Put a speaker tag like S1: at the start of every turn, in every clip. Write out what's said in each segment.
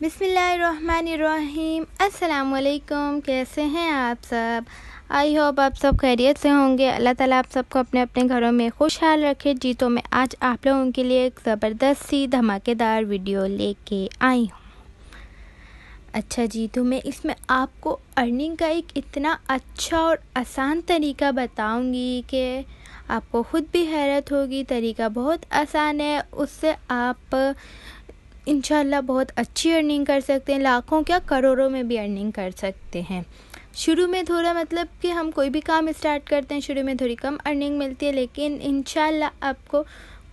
S1: बिसमीम् अल्लाम कैसे हैं आप सब आई होप आप सब खैरियत से होंगे अल्लाह ताला आप सबको अपने अपने घरों में खुशहाल रखे जी तो मैं आज आप लोगों के लिए एक ज़बरदस्त सी धमाकेदार वीडियो लेके आई हूँ अच्छा जी तो मैं इसमें आपको अर्निंग का एक इतना अच्छा और आसान तरीका बताऊंगी कि आपको ख़ुद भी हैरत होगी तरीका बहुत आसान है उससे आप इनशाला बहुत अच्छी अर्निंग कर सकते हैं लाखों क्या करोड़ों में भी अर्निंग कर सकते हैं शुरू में थोड़ा मतलब कि हम कोई भी काम स्टार्ट करते हैं शुरू में थोड़ी कम अर्निंग मिलती है लेकिन इनशाला आपको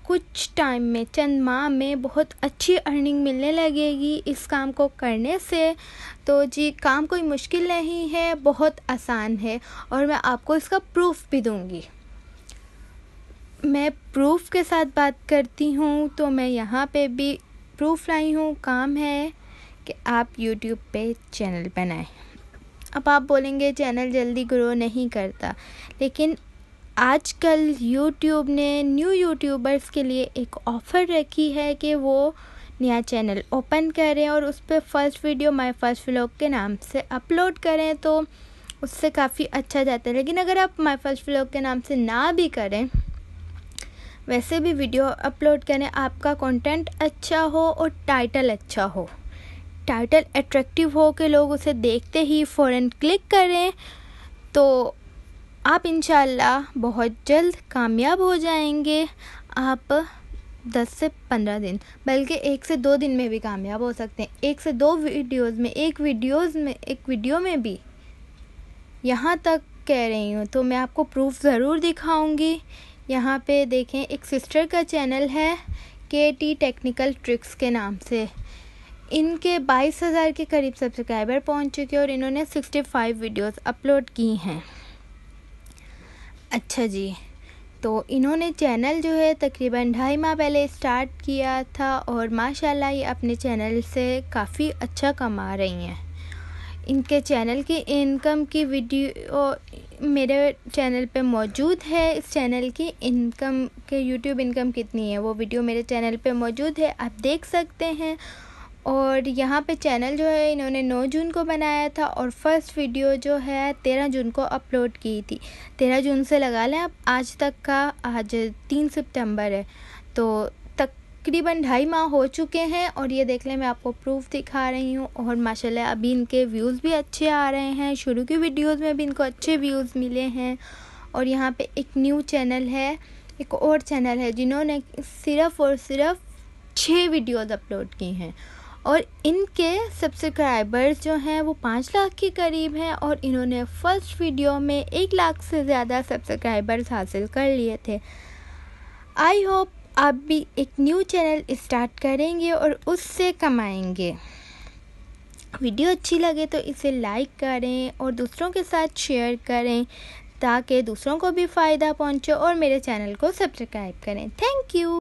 S1: कुछ टाइम में चंद माह में बहुत अच्छी अर्निंग मिलने लगेगी इस काम को करने से तो जी काम कोई मुश्किल नहीं है बहुत आसान है और मैं आपको इसका प्रूफ भी दूंगी मैं प्रूफ के साथ बात करती हूँ तो मैं यहाँ पे भी प्रूफ लाई हूँ काम है कि आप यूट्यूब पे चैनल बनाएं अब आप बोलेंगे चैनल जल्दी ग्रो नहीं करता लेकिन आजकल यूट्यूब ने न्यू यूट्यूबर्स के लिए एक ऑफ़र रखी है कि वो नया चैनल ओपन करें और उस पर first video my first vlog के नाम से अपलोड करें तो उससे काफ़ी अच्छा जाता है लेकिन अगर आप माय फर्स्ट व्लॉग के नाम से ना भी करें वैसे भी वीडियो अपलोड करें आपका कंटेंट अच्छा हो और टाइटल अच्छा हो टाइटल अट्रैक्टिव हो के लोग उसे देखते ही फ़ौरन क्लिक करें तो आप इन बहुत जल्द कामयाब हो जाएंगे आप दस से पंद्रह दिन बल्कि एक से दो दिन में भी कामयाब हो सकते हैं एक से दो वीडियोस में एक वीडियोस में एक वीडियो में भी यहाँ तक कह रही हूँ तो मैं आपको प्रूफ ज़रूर दिखाऊँगी यहाँ पे देखें एक सिस्टर का चैनल है के टी टेक्निकल ट्रिक्स के नाम से इनके बाईस हज़ार के करीब सब्सक्राइबर पहुँच चुके और इन्होंने सिक्सटी फाइव वीडियोज़ अपलोड की हैं अच्छा जी तो इन्होंने चैनल जो है तकरीबन ढाई माह पहले स्टार्ट किया था और माशाल्लाह ये अपने चैनल से काफ़ी अच्छा कमा रही हैं इनके चैनल की इनकम की वीडियो मेरे चैनल पे मौजूद है इस चैनल की इनकम के यूट्यूब इनकम कितनी है वो वीडियो मेरे चैनल पे मौजूद है आप देख सकते हैं और यहाँ पे चैनल जो है इन्होंने 9 जून को बनाया था और फर्स्ट वीडियो जो है 13 जून को अपलोड की थी 13 जून से लगा लें आप आज तक का आज 3 सितंबर है तो तकरीबन ढाई माह हो चुके हैं और ये देख लें मैं आपको प्रूफ दिखा रही हूँ और माशाल्लाह अभी इनके व्यूज़ भी अच्छे आ रहे हैं शुरू की वीडियोस में भी इनको अच्छे व्यूज़ मिले हैं और यहाँ पे एक न्यू चैनल है एक और चैनल है जिन्होंने सिर्फ़ और सिर्फ छः वीडियोज़ अपलोड की हैं और इनके सब्सक्राइबर्स जो हैं वो पाँच लाख के करीब हैं और इन्होंने फ़र्स्ट वीडियो में एक लाख से ज़्यादा सब्सक्राइबर्स हासिल कर लिए थे आई होप आप भी एक न्यू चैनल स्टार्ट करेंगे और उससे कमाएंगे वीडियो अच्छी लगे तो इसे लाइक करें और दूसरों के साथ शेयर करें ताकि दूसरों को भी फ़ायदा पहुंचे और मेरे चैनल को सब्सक्राइब करें थैंक यू